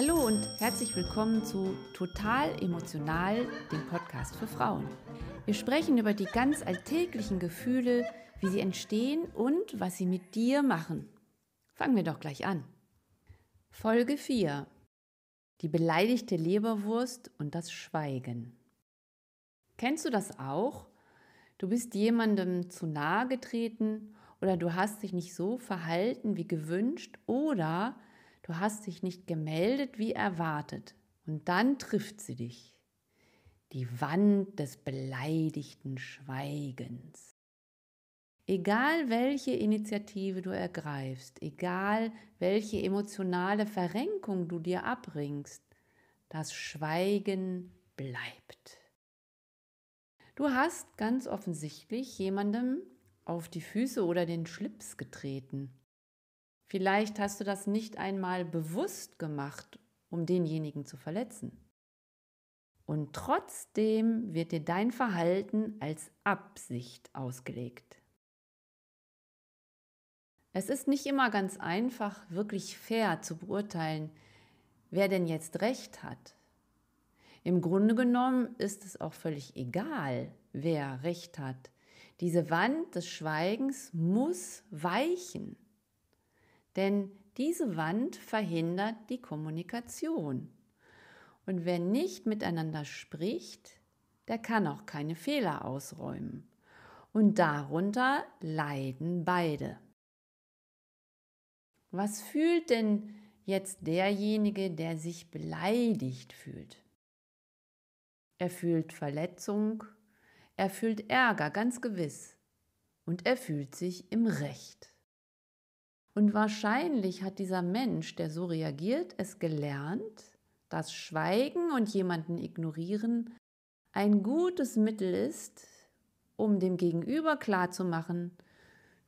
Hallo und herzlich willkommen zu Total Emotional, dem Podcast für Frauen. Wir sprechen über die ganz alltäglichen Gefühle, wie sie entstehen und was sie mit dir machen. Fangen wir doch gleich an. Folge 4. Die beleidigte Leberwurst und das Schweigen. Kennst du das auch? Du bist jemandem zu nahe getreten oder du hast dich nicht so verhalten wie gewünscht oder Du hast dich nicht gemeldet wie erwartet. Und dann trifft sie dich. Die Wand des beleidigten Schweigens. Egal welche Initiative du ergreifst, egal welche emotionale Verrenkung du dir abringst, das Schweigen bleibt. Du hast ganz offensichtlich jemandem auf die Füße oder den Schlips getreten. Vielleicht hast du das nicht einmal bewusst gemacht, um denjenigen zu verletzen. Und trotzdem wird dir dein Verhalten als Absicht ausgelegt. Es ist nicht immer ganz einfach, wirklich fair zu beurteilen, wer denn jetzt recht hat. Im Grunde genommen ist es auch völlig egal, wer recht hat. Diese Wand des Schweigens muss weichen. Denn diese Wand verhindert die Kommunikation. Und wer nicht miteinander spricht, der kann auch keine Fehler ausräumen. Und darunter leiden beide. Was fühlt denn jetzt derjenige, der sich beleidigt fühlt? Er fühlt Verletzung, er fühlt Ärger, ganz gewiss. Und er fühlt sich im Recht. Und wahrscheinlich hat dieser Mensch, der so reagiert, es gelernt, dass Schweigen und jemanden ignorieren ein gutes Mittel ist, um dem Gegenüber klarzumachen,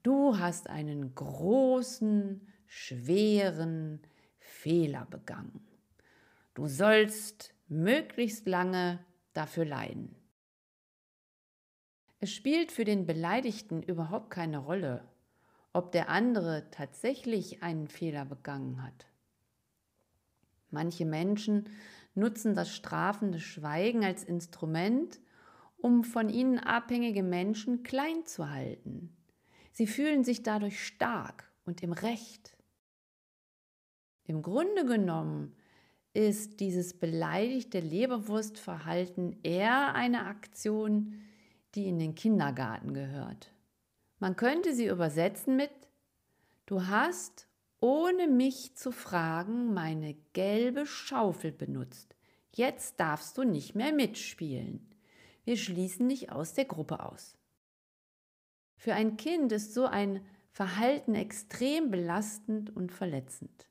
du hast einen großen, schweren Fehler begangen. Du sollst möglichst lange dafür leiden. Es spielt für den Beleidigten überhaupt keine Rolle, ob der andere tatsächlich einen Fehler begangen hat. Manche Menschen nutzen das strafende Schweigen als Instrument, um von ihnen abhängige Menschen klein zu halten. Sie fühlen sich dadurch stark und im Recht. Im Grunde genommen ist dieses beleidigte Leberwurstverhalten eher eine Aktion, die in den Kindergarten gehört. Man könnte sie übersetzen mit Du hast, ohne mich zu fragen, meine gelbe Schaufel benutzt. Jetzt darfst du nicht mehr mitspielen. Wir schließen dich aus der Gruppe aus. Für ein Kind ist so ein Verhalten extrem belastend und verletzend.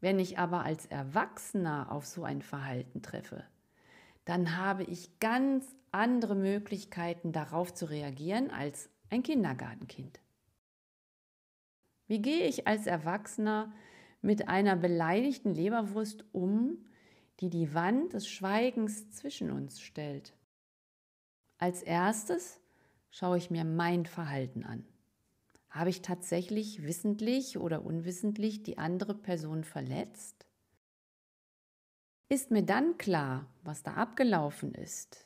Wenn ich aber als Erwachsener auf so ein Verhalten treffe, dann habe ich ganz andere Möglichkeiten darauf zu reagieren als ein Kindergartenkind. Wie gehe ich als Erwachsener mit einer beleidigten Leberwurst um, die die Wand des Schweigens zwischen uns stellt? Als erstes schaue ich mir mein Verhalten an. Habe ich tatsächlich wissentlich oder unwissentlich die andere Person verletzt? Ist mir dann klar, was da abgelaufen ist,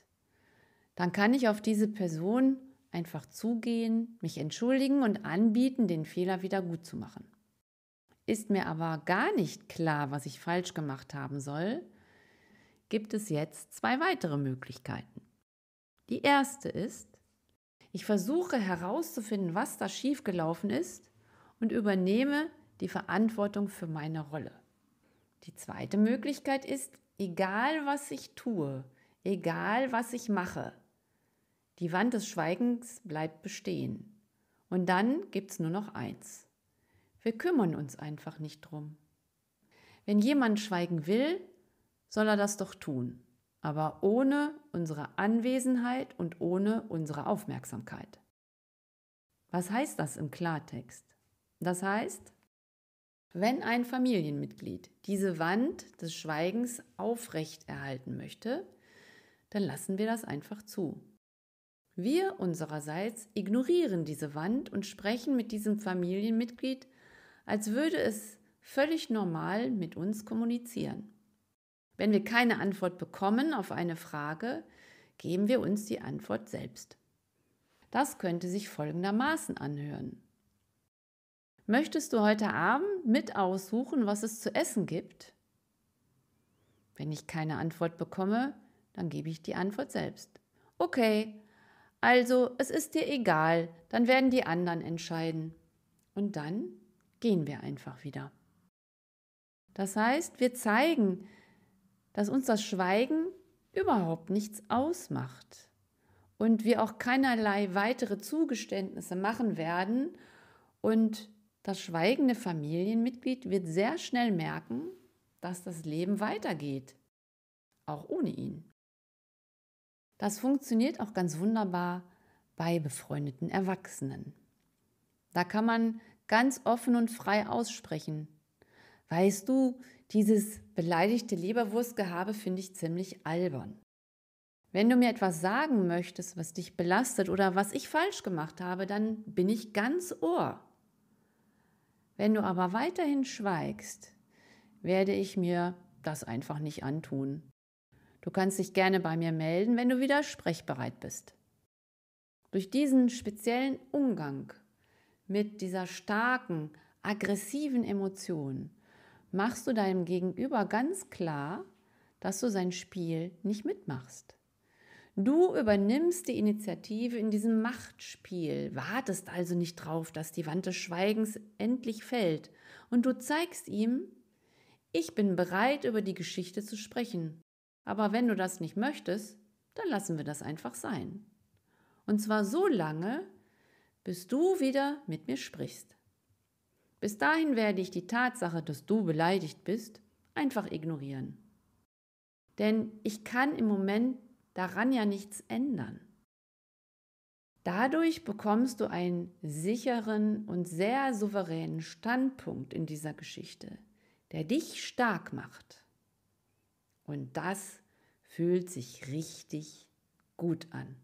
dann kann ich auf diese Person einfach zugehen, mich entschuldigen und anbieten, den Fehler wieder gut zu machen. Ist mir aber gar nicht klar, was ich falsch gemacht haben soll, gibt es jetzt zwei weitere Möglichkeiten. Die erste ist, ich versuche herauszufinden, was da schiefgelaufen ist und übernehme die Verantwortung für meine Rolle. Die zweite Möglichkeit ist, egal was ich tue, egal was ich mache, die Wand des Schweigens bleibt bestehen. Und dann gibt's nur noch eins. Wir kümmern uns einfach nicht drum. Wenn jemand schweigen will, soll er das doch tun, aber ohne unsere Anwesenheit und ohne unsere Aufmerksamkeit. Was heißt das im Klartext? Das heißt, wenn ein Familienmitglied diese Wand des Schweigens aufrecht erhalten möchte, dann lassen wir das einfach zu. Wir unsererseits ignorieren diese Wand und sprechen mit diesem Familienmitglied, als würde es völlig normal mit uns kommunizieren. Wenn wir keine Antwort bekommen auf eine Frage, geben wir uns die Antwort selbst. Das könnte sich folgendermaßen anhören. Möchtest du heute Abend mit aussuchen, was es zu essen gibt? Wenn ich keine Antwort bekomme, dann gebe ich die Antwort selbst. Okay, also, es ist dir egal, dann werden die anderen entscheiden. Und dann gehen wir einfach wieder. Das heißt, wir zeigen, dass uns das Schweigen überhaupt nichts ausmacht und wir auch keinerlei weitere Zugeständnisse machen werden und das schweigende Familienmitglied wird sehr schnell merken, dass das Leben weitergeht, auch ohne ihn. Das funktioniert auch ganz wunderbar bei befreundeten Erwachsenen. Da kann man ganz offen und frei aussprechen. Weißt du, dieses beleidigte Leberwurstgehabe finde ich ziemlich albern. Wenn du mir etwas sagen möchtest, was dich belastet oder was ich falsch gemacht habe, dann bin ich ganz Ohr. Wenn du aber weiterhin schweigst, werde ich mir das einfach nicht antun. Du kannst dich gerne bei mir melden, wenn du wieder sprechbereit bist. Durch diesen speziellen Umgang mit dieser starken, aggressiven Emotion machst du deinem Gegenüber ganz klar, dass du sein Spiel nicht mitmachst. Du übernimmst die Initiative in diesem Machtspiel, wartest also nicht drauf, dass die Wand des Schweigens endlich fällt, und du zeigst ihm, ich bin bereit, über die Geschichte zu sprechen. Aber wenn du das nicht möchtest, dann lassen wir das einfach sein. Und zwar so lange, bis du wieder mit mir sprichst. Bis dahin werde ich die Tatsache, dass du beleidigt bist, einfach ignorieren. Denn ich kann im Moment daran ja nichts ändern. Dadurch bekommst du einen sicheren und sehr souveränen Standpunkt in dieser Geschichte, der dich stark macht. Und das fühlt sich richtig gut an.